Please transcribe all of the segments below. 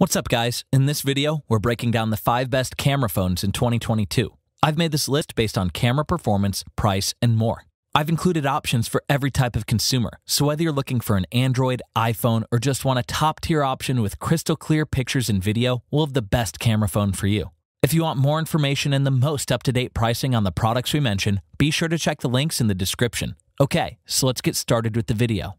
What's up guys? In this video, we're breaking down the 5 best camera phones in 2022. I've made this list based on camera performance, price, and more. I've included options for every type of consumer, so whether you're looking for an Android, iPhone, or just want a top-tier option with crystal clear pictures and video, we'll have the best camera phone for you. If you want more information and the most up-to-date pricing on the products we mention, be sure to check the links in the description. Okay, so let's get started with the video.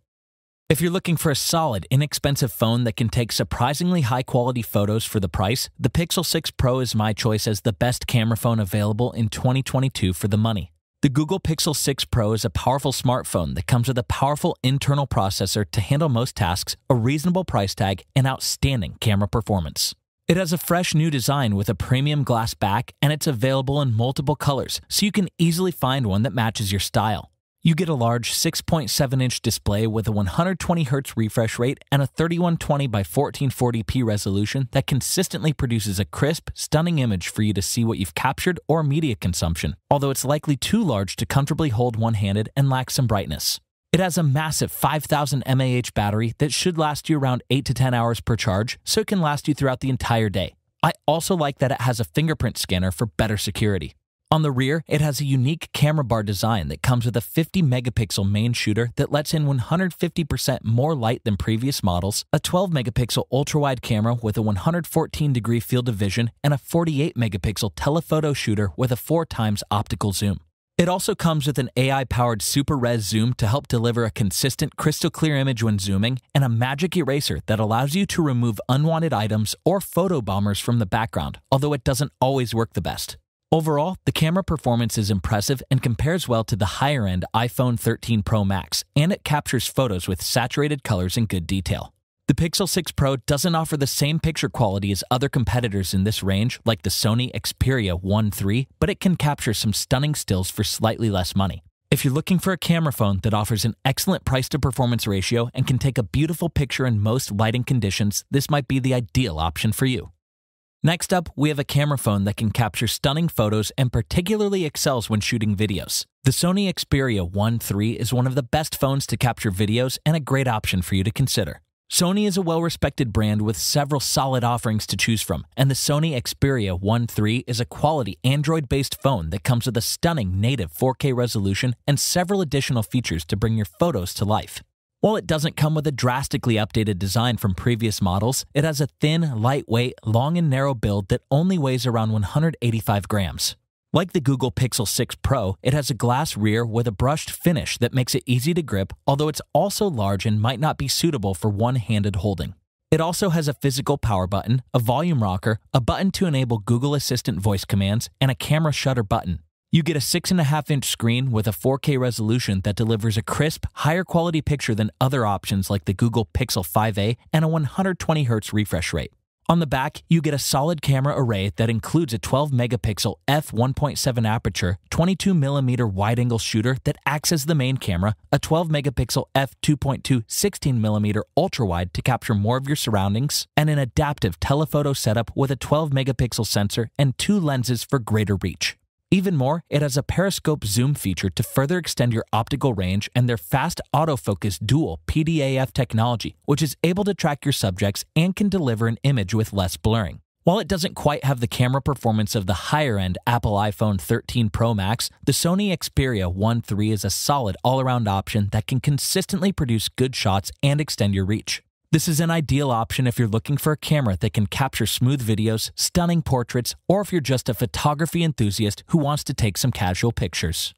If you're looking for a solid, inexpensive phone that can take surprisingly high quality photos for the price, the Pixel 6 Pro is my choice as the best camera phone available in 2022 for the money. The Google Pixel 6 Pro is a powerful smartphone that comes with a powerful internal processor to handle most tasks, a reasonable price tag, and outstanding camera performance. It has a fresh new design with a premium glass back, and it's available in multiple colors, so you can easily find one that matches your style. You get a large 6.7 inch display with a 120Hz refresh rate and a 3120 by 1440p resolution that consistently produces a crisp, stunning image for you to see what you've captured or media consumption, although it's likely too large to comfortably hold one handed and lacks some brightness. It has a massive 5000 mAh battery that should last you around 8 to 10 hours per charge, so it can last you throughout the entire day. I also like that it has a fingerprint scanner for better security. On the rear, it has a unique camera bar design that comes with a 50 megapixel main shooter that lets in 150% more light than previous models, a 12 megapixel ultra-wide camera with a 114 degree field of vision, and a 48 megapixel telephoto shooter with a 4 times optical zoom. It also comes with an AI powered super res zoom to help deliver a consistent, crystal clear image when zooming, and a magic eraser that allows you to remove unwanted items or photo bombers from the background, although it doesn't always work the best. Overall, the camera performance is impressive and compares well to the higher end iPhone 13 Pro Max, and it captures photos with saturated colors and good detail. The Pixel 6 Pro doesn't offer the same picture quality as other competitors in this range, like the Sony Xperia 1-3, but it can capture some stunning stills for slightly less money. If you're looking for a camera phone that offers an excellent price to performance ratio and can take a beautiful picture in most lighting conditions, this might be the ideal option for you. Next up, we have a camera phone that can capture stunning photos and particularly excels when shooting videos. The Sony Xperia 1-3 is one of the best phones to capture videos and a great option for you to consider. Sony is a well-respected brand with several solid offerings to choose from, and the Sony Xperia 1-3 is a quality Android-based phone that comes with a stunning native 4K resolution and several additional features to bring your photos to life. While it doesn't come with a drastically updated design from previous models, it has a thin, lightweight, long and narrow build that only weighs around 185 grams. Like the Google Pixel 6 Pro, it has a glass rear with a brushed finish that makes it easy to grip, although it's also large and might not be suitable for one handed holding. It also has a physical power button, a volume rocker, a button to enable Google Assistant voice commands, and a camera shutter button. You get a 6.5 inch screen with a 4K resolution that delivers a crisp, higher quality picture than other options like the Google Pixel 5a and a 120Hz refresh rate. On the back, you get a solid camera array that includes a 12 megapixel f1.7 aperture, 22 millimeter wide angle shooter that acts as the main camera, a 12 megapixel f2.2 16 millimeter ultra wide to capture more of your surroundings, and an adaptive telephoto setup with a 12 megapixel sensor and two lenses for greater reach. Even more, it has a periscope zoom feature to further extend your optical range and their fast autofocus dual PDAF technology, which is able to track your subjects and can deliver an image with less blurring. While it doesn't quite have the camera performance of the higher end Apple iPhone 13 Pro Max, the Sony Xperia 1 3 is a solid all around option that can consistently produce good shots and extend your reach. This is an ideal option if you're looking for a camera that can capture smooth videos, stunning portraits, or if you're just a photography enthusiast who wants to take some casual pictures.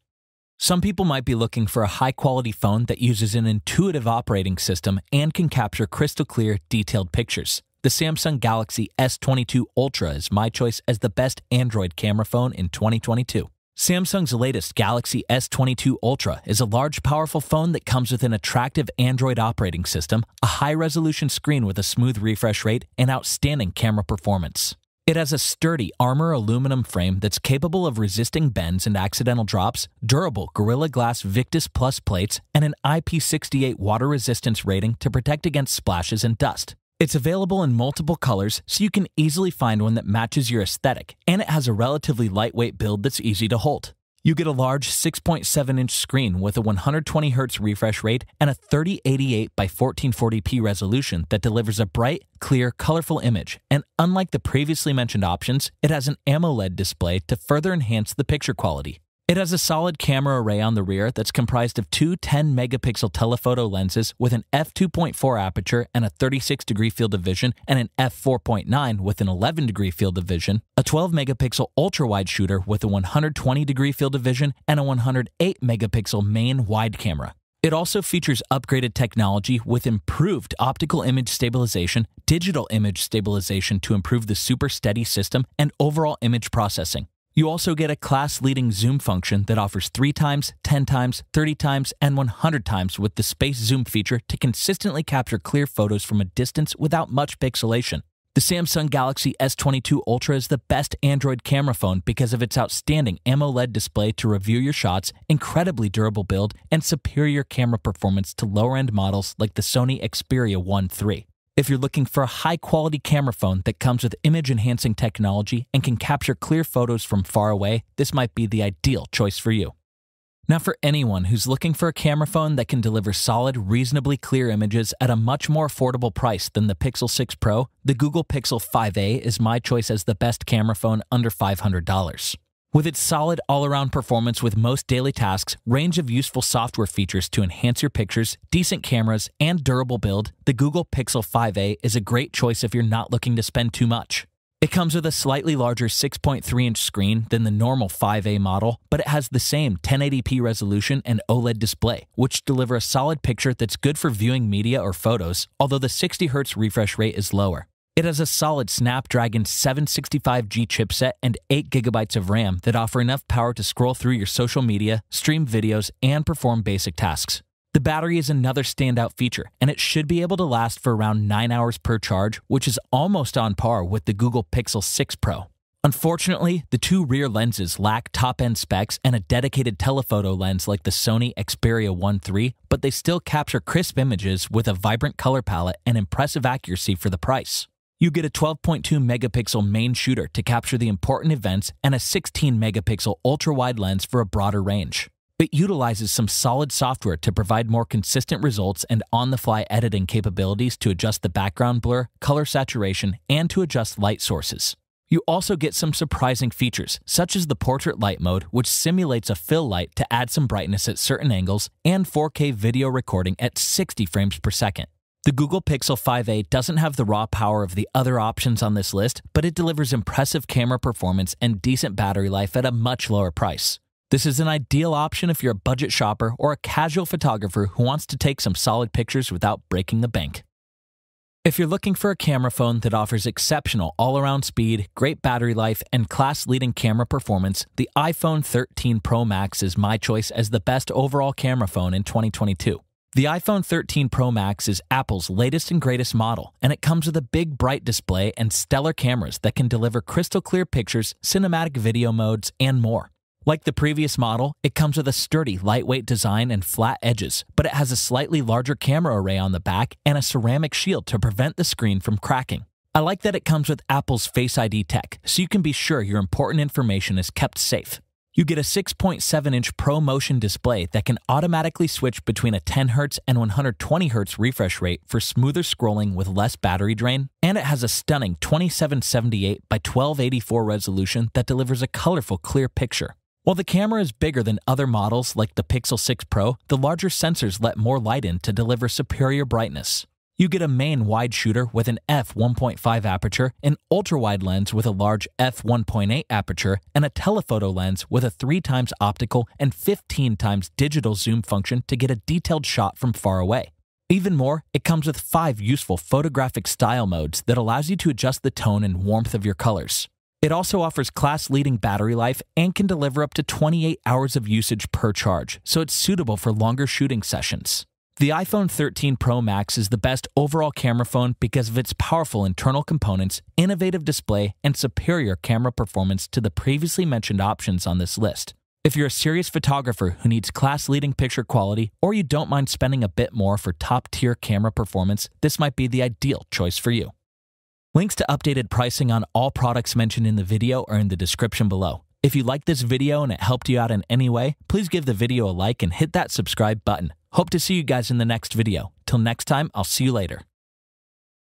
Some people might be looking for a high quality phone that uses an intuitive operating system and can capture crystal clear, detailed pictures. The Samsung Galaxy S22 Ultra is my choice as the best Android camera phone in 2022. Samsung's latest Galaxy S22 Ultra is a large, powerful phone that comes with an attractive Android operating system, a high resolution screen with a smooth refresh rate, and outstanding camera performance. It has a sturdy armor aluminum frame that's capable of resisting bends and accidental drops, durable Gorilla Glass Victus Plus plates, and an IP68 water resistance rating to protect against splashes and dust. It's available in multiple colors, so you can easily find one that matches your aesthetic, and it has a relatively lightweight build that's easy to hold. You get a large 6.7 inch screen with a 120Hz refresh rate and a 3088 by 1440p resolution that delivers a bright, clear, colorful image. And unlike the previously mentioned options, it has an AMOLED display to further enhance the picture quality. It has a solid camera array on the rear that's comprised of two 10 megapixel telephoto lenses with an f2.4 aperture and a 36 degree field of vision, and an f4.9 with an 11 degree field of vision, a 12 megapixel ultra wide shooter with a 120 degree field of vision, and a 108 megapixel main wide camera. It also features upgraded technology with improved optical image stabilization, digital image stabilization to improve the super steady system, and overall image processing. You also get a class leading zoom function that offers 3 times, 10 times, 30 times, and 100 times with the space zoom feature to consistently capture clear photos from a distance without much pixelation. The Samsung Galaxy S22 Ultra is the best Android camera phone because of its outstanding AMOLED display to review your shots, incredibly durable build, and superior camera performance to lower end models like the Sony Xperia 1 3. If you're looking for a high quality camera phone that comes with image enhancing technology and can capture clear photos from far away, this might be the ideal choice for you. Now, for anyone who's looking for a camera phone that can deliver solid, reasonably clear images at a much more affordable price than the Pixel 6 Pro, the Google Pixel 5a is my choice as the best camera phone under $500. With its solid all around performance with most daily tasks, range of useful software features to enhance your pictures, decent cameras, and durable build, the Google Pixel 5a is a great choice if you're not looking to spend too much. It comes with a slightly larger 6.3 inch screen than the normal 5a model, but it has the same 1080p resolution and OLED display, which deliver a solid picture that's good for viewing media or photos, although the 60Hz refresh rate is lower. It has a solid Snapdragon 765G chipset and 8GB of RAM that offer enough power to scroll through your social media, stream videos, and perform basic tasks. The battery is another standout feature, and it should be able to last for around 9 hours per charge, which is almost on par with the Google Pixel 6 Pro. Unfortunately, the two rear lenses lack top end specs and a dedicated telephoto lens like the Sony Xperia 1 III, but they still capture crisp images with a vibrant color palette and impressive accuracy for the price you get a 12.2 megapixel main shooter to capture the important events and a 16 megapixel ultra wide lens for a broader range. It utilizes some solid software to provide more consistent results and on the fly editing capabilities to adjust the background blur, color saturation, and to adjust light sources. You also get some surprising features, such as the portrait light mode, which simulates a fill light to add some brightness at certain angles, and 4K video recording at 60 frames per second. The Google Pixel 5a doesn't have the raw power of the other options on this list, but it delivers impressive camera performance and decent battery life at a much lower price. This is an ideal option if you're a budget shopper or a casual photographer who wants to take some solid pictures without breaking the bank. If you're looking for a camera phone that offers exceptional all around speed, great battery life, and class leading camera performance, the iPhone 13 Pro Max is my choice as the best overall camera phone in 2022. The iPhone 13 Pro Max is Apple's latest and greatest model, and it comes with a big, bright display and stellar cameras that can deliver crystal clear pictures, cinematic video modes, and more. Like the previous model, it comes with a sturdy, lightweight design and flat edges, but it has a slightly larger camera array on the back and a ceramic shield to prevent the screen from cracking. I like that it comes with Apple's Face ID tech, so you can be sure your important information is kept safe. You get a 6.7 inch Pro Motion display that can automatically switch between a 10Hz and 120Hz refresh rate for smoother scrolling with less battery drain, and it has a stunning 2778 by 1284 resolution that delivers a colorful, clear picture. While the camera is bigger than other models like the Pixel 6 Pro, the larger sensors let more light in to deliver superior brightness. You get a main wide shooter with an f1.5 aperture, an ultra-wide lens with a large f1.8 aperture, and a telephoto lens with a 3 times optical and 15 times digital zoom function to get a detailed shot from far away. Even more, it comes with 5 useful photographic style modes that allows you to adjust the tone and warmth of your colors. It also offers class-leading battery life and can deliver up to 28 hours of usage per charge, so it's suitable for longer shooting sessions. The iPhone 13 Pro Max is the best overall camera phone because of its powerful internal components, innovative display, and superior camera performance to the previously mentioned options on this list. If you're a serious photographer who needs class leading picture quality, or you don't mind spending a bit more for top tier camera performance, this might be the ideal choice for you. Links to updated pricing on all products mentioned in the video are in the description below. If you liked this video and it helped you out in any way, please give the video a like and hit that subscribe button. Hope to see you guys in the next video. Till next time, I'll see you later.